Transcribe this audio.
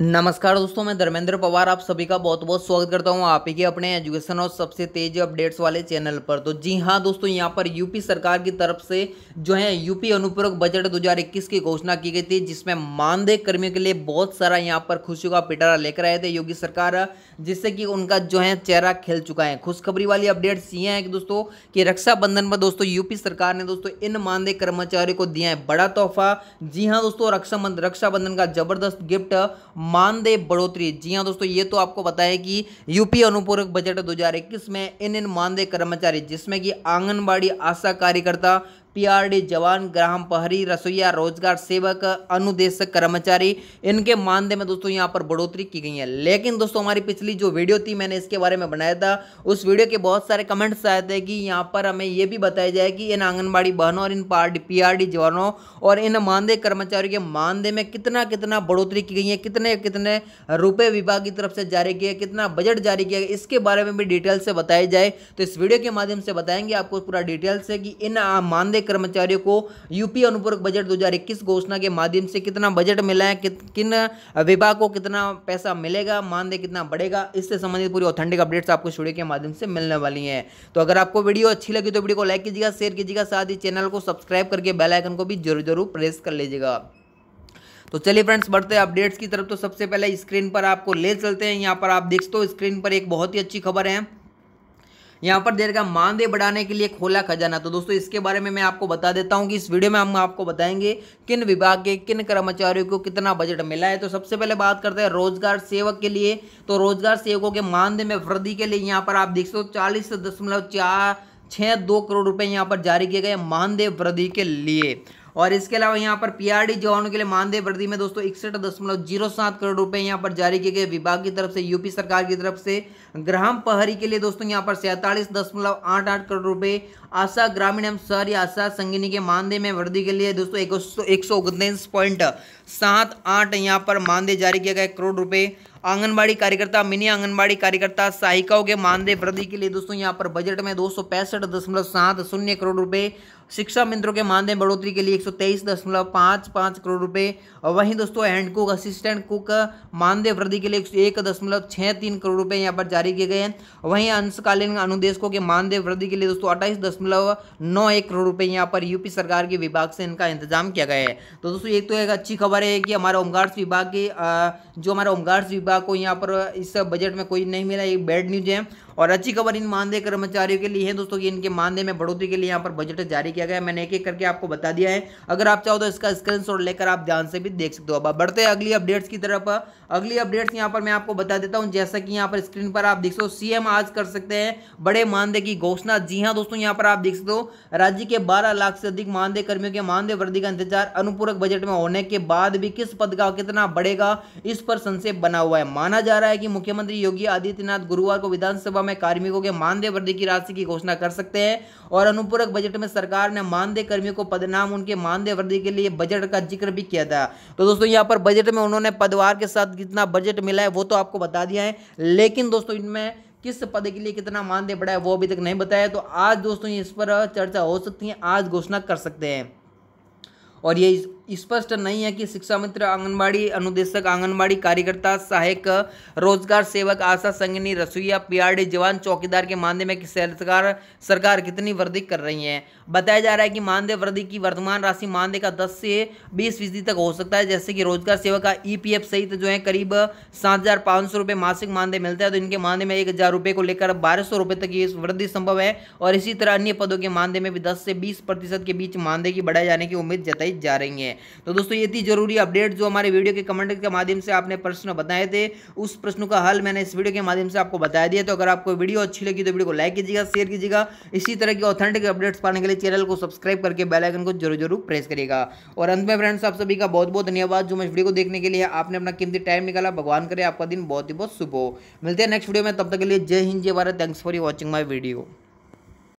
नमस्कार दोस्तों मैं धर्मेंद्र पवार आप सभी का बहुत बहुत स्वागत करता हूं आप ही के अपने एजुकेशन और सबसे तेज अपडेट्स वाले चैनल पर तो जी हां दोस्तों यहां पर यूपी सरकार की तरफ से जो है यूपी अनुपूरक बजट 2021 की घोषणा की गई थी जिसमें मानदेय कर्मियों के लिए बहुत सारा यहां पर खुशियों का पिटारा लेकर आए थे योगी सरकार जिससे कि उनका जो है चेहरा खेल चुका है खुशखबरी वाली अपडेट्स ये हैं कि दोस्तों कि रक्षाबंधन पर दोस्तों यूपी सरकार ने दोस्तों इन मानदेय कर्मचारियों को दिया है बड़ा तोहफा जी हाँ दोस्तों रक्षाबंधन रक्षाबंधन का जबरदस्त गिफ्ट मानदेय बढ़ोतरी जी हाँ दोस्तों ये तो आपको पता है कि यूपी अनुपूरक बजट 2021 में इन इन मानदेय कर्मचारी जिसमें कि आंगनबाड़ी आशा कार्यकर्ता पीआरडी जवान ग्राम प्रहरी रसोईया रोजगार सेवक अनुदेशक कर्मचारी इनके मानदेय में दोस्तों यहाँ पर बढ़ोतरी की गई है लेकिन दोस्तों हमारी पिछली जो वीडियो थी मैंने इसके बारे में बनाया था उस वीडियो के बहुत सारे कमेंट्स आए थे कि यहाँ पर हमें ये भी बताया जाए कि इन आंगनबाड़ी बहनों और इन पी जवानों और इन मानदेय कर्मचारियों के मानदेय में कितना कितना बढ़ोतरी की गई है कितने कितने रुपये विभाग की तरफ से जारी किया कितना बजट जारी किया इसके बारे में भी डिटेल से बताया जाए तो इस वीडियो के माध्यम से बताएंगे आपको पूरा डिटेल से कि इन मानदेय कर्मचारियों को यूपी अनुपूरक बजट 2021 घोषणा के माध्यम से कितना बजट मिला है कि, किन विभाग को कितना पैसा मिलेगा मानदेय कितना बढ़ेगा इससे संबंधित पूरी ऑथेंटिक अपडेट्स आपको स्टूडियो के माध्यम से मिलने वाली है तो अगर आपको वीडियो अच्छी लगी तो वीडियो को लाइक कीजिएगा शेयर कीजिएगा साथ ही चैनल को सब्सक्राइब करके बेलाइकन को भी जरूर जरूर प्रेस कर लीजिएगा तो चलिए फ्रेंड्स बढ़ते हैं अपडेट्स की तरफ तो सबसे पहले स्क्रीन पर आपको ले चलते हैं यहाँ पर आप देख सकते हो स्क्रीन पर एक बहुत ही अच्छी खबर है यहाँ पर देर का मानदेय बढ़ाने के लिए खोला खजाना तो दोस्तों इसके बारे में मैं आपको बता देता हूँ कि इस वीडियो में हम आपको बताएंगे किन विभाग के किन कर्मचारियों को कितना बजट मिला है तो सबसे पहले बात करते हैं रोजगार सेवक के लिए तो रोजगार सेवकों के मानदेय में वृद्धि के लिए यहाँ पर आप देख सकते हो चालीस दशमलव चार छः दो करोड़ रुपए यहाँ पर जारी किए गए मानदेय वृद्धि के लिए और इसके अलावा यहाँ पर पीआरडी जवानों के लिए मानदेय वृद्धि में दोस्तों इकसठ दशमलव जीरो सात करोड़ रुपए यहाँ पर जारी किए गए विभाग की तरफ से यूपी सरकार की तरफ से ग्राम पहरी के लिए दोस्तों यहाँ पर सैंतालीस दशमलव आठ आठ करोड़ रुपए आशा ग्रामीण एवं शहरी आशा संगिनी के मानदेय में वृद्धि के लिए दोस्तों एक सौ उन्तीस पॉइंट सात आठ यहाँ पर मानदेय जारी किया गया करोड़ रुपए आंगनबाड़ी कार्यकर्ता मिनी आंगनबाड़ी कार्यकर्ता सहायिकाओं के मानदेय वृद्धि के लिए दोस्तों यहाँ पर बजट में दो सौ करोड़ रुपये शिक्षा मित्रों के मानदेय बढ़ोतरी के लिए एक करोड़ और वहीं दोस्तों हैंड कुक असिस्टेंट कुक मानदेय वृद्धि के लिए एक दशमलव छः तीन करोड़ रुपए यहाँ पर जारी किए गए हैं वहीं अंशकालीन अनुदेशकों के मानदेय वृद्धि के लिए दोस्तों अट्ठाईस दशमलव नौ एक करोड़ रुपए यहाँ पर यूपी सरकार के विभाग से इनका इंतजाम किया गया है तो दोस्तों एक तो एक अच्छी खबर है कि हमारे होमगार्ड्स विभाग की जो हमारे होमगार्ड्स विभाग को यहाँ पर इस बजट में कोई नहीं मिला ये बैड न्यूज है और अच्छी खबर इन मानदेय कर्मचारियों के लिए है दोस्तों कि इनके मानदेय में बढ़ोतरी के लिए यहाँ पर बजट जारी किया गया है मैंने एक एक करके आपको बता दिया है अगर आप चाहो तो इसका स्क्रीनशॉट लेकर आप ध्यान से भी देख सकते हो अब बढ़ते हैं अगली अपडेट्स की तरफ अगली अपडेट्स यहाँ पर मैं आपको बता देता हूँ जैसा कि यहाँ पर स्क्रीन पर आप देख सकते हो सीएम आज कर सकते हैं बड़े मानदेय की घोषणा जी हाँ दोस्तों यहाँ पर आप देख सकते हो राज्य के बारह लाख से अधिक मानदेय कर्मियों के मानदेय वृद्धि का इंतजार अनुपूरक बजट में होने के बाद भी किस पद का कितना बढ़ेगा इस पर संक्षेप बना हुआ है माना जा रहा है कि मुख्यमंत्री योगी आदित्यनाथ गुरुवार को विधानसभा में कार्मिकों के मानदेय वृद्धि की राशि की घोषणा कर सकते हैं और अनुपूरक बजट में सरकार ने मानदेय कर्मियों को पदनाम उनके मानदेय वृद्धि के लिए बजट का जिक्र भी किया था तो दोस्तों यहाँ पर बजट में उन्होंने पदवार के साथ कितना बजट मिला है वो तो आपको बता दिया है लेकिन दोस्तों इनमें किस पद के लिए कितना मानदेय बढ़ा है वो अभी तक नहीं बताया तो आज दोस्तों इस पर चर्चा हो सकती है आज घोषणा कर सकते हैं और ये स्पष्ट नहीं है कि शिक्षा मित्र आंगनबाड़ी अनुदेशक आंगनबाड़ी कार्यकर्ता सहायक रोजगार सेवक आशा संगनी रसोईया पीआरडी जवान चौकीदार के मानदेय में सरकार सरकार कितनी वृद्धि कर रही है बताया जा रहा है कि मानदेय वृद्धि की वर्तमान राशि मानदेय का 10 से 20 फीसदी तक हो सकता है जैसे कि रोजगार सेवक का ई e सहित जो है करीब सात हज़ार पाँच सौ मासिक मानदेय मिलता है तो इनके मानदेय में एक हज़ार रुपये को लेकर बारह सौ रुपये तक ये वृद्धि संभव है और इसी तरह अन्य पदों के मानदेय में भी दस से बीस प्रतिशत के बीच मानदेय की बढ़ाए जाने की उम्मीद जताई जा रही है हैं तो दोस्तों ये थी जरूरी अपडेट जो हमारे वीडियो के कमेंट के माध्यम से आपने प्रश्न बताए थे उस प्रश्न का हल मैंने इस वीडियो के माध्यम से आपको बताया दिया तो अगर आपको वीडियो अच्छी लगी तो वीडियो को लाइक कीजिएगा शेयर कीजिएगा इसी तरह की ऑथेंटिक अपडेट्स पाने के लिए चैनल को सब्सक्राइब करके बेलाइकन को जरूर जरूर प्रेस करिएगा और अंत में फ्रेंड्स आप सभी का बहुत बहुत धन्यवाद जो मैं वीडियो को देखने के लिए आपने अपना कीमती टाइम निकाला भगवान करे आपका दिन बहुत ही बहुत शुभ हो मिलते हैं नेक्स्ट वीडियो में तब तक के लिए जय हिंद जय Bharat thanks for you watching my video